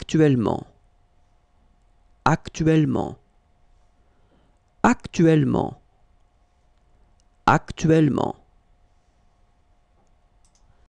actuellement, actuellement, actuellement, actuellement.